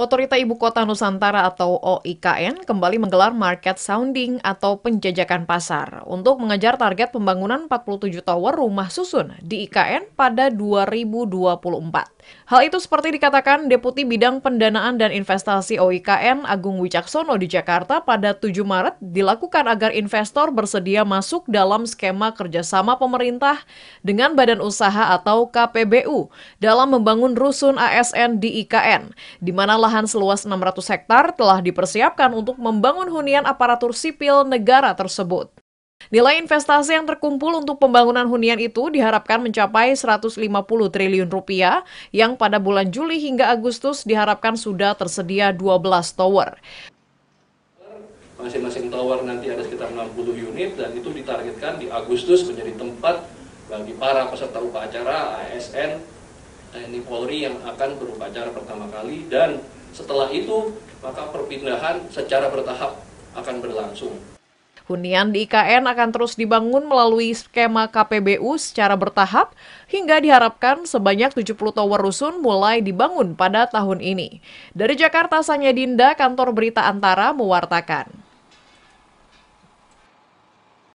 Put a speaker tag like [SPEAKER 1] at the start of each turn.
[SPEAKER 1] Otorita Ibu Kota Nusantara atau OIKN kembali menggelar market sounding atau penjajakan pasar untuk mengejar target pembangunan 47 tower rumah susun di IKN pada 2024. Hal itu seperti dikatakan Deputi Bidang Pendanaan dan Investasi OIKN Agung Wicaksono di Jakarta pada 7 Maret dilakukan agar investor bersedia masuk dalam skema kerjasama pemerintah dengan badan usaha atau KPBU dalam membangun rusun ASN di IKN, di mana lahan seluas 600 hektar telah dipersiapkan untuk membangun hunian aparatur sipil negara tersebut. Nilai investasi yang terkumpul untuk pembangunan hunian itu diharapkan mencapai 150 triliun rupiah yang pada bulan Juli hingga Agustus diharapkan sudah tersedia 12 tower.
[SPEAKER 2] Masing-masing tower nanti ada sekitar 60 unit dan itu ditargetkan di Agustus menjadi tempat bagi para peserta upacara ASN TNI Polri yang akan berupacara pertama kali dan setelah itu, maka perpindahan secara bertahap akan berlangsung.
[SPEAKER 1] Hunian di IKN akan terus dibangun melalui skema KPBU secara bertahap hingga diharapkan sebanyak 70 tower rusun mulai dibangun pada tahun ini. Dari Jakarta, Sanya Dinda, Kantor Berita Antara mewartakan.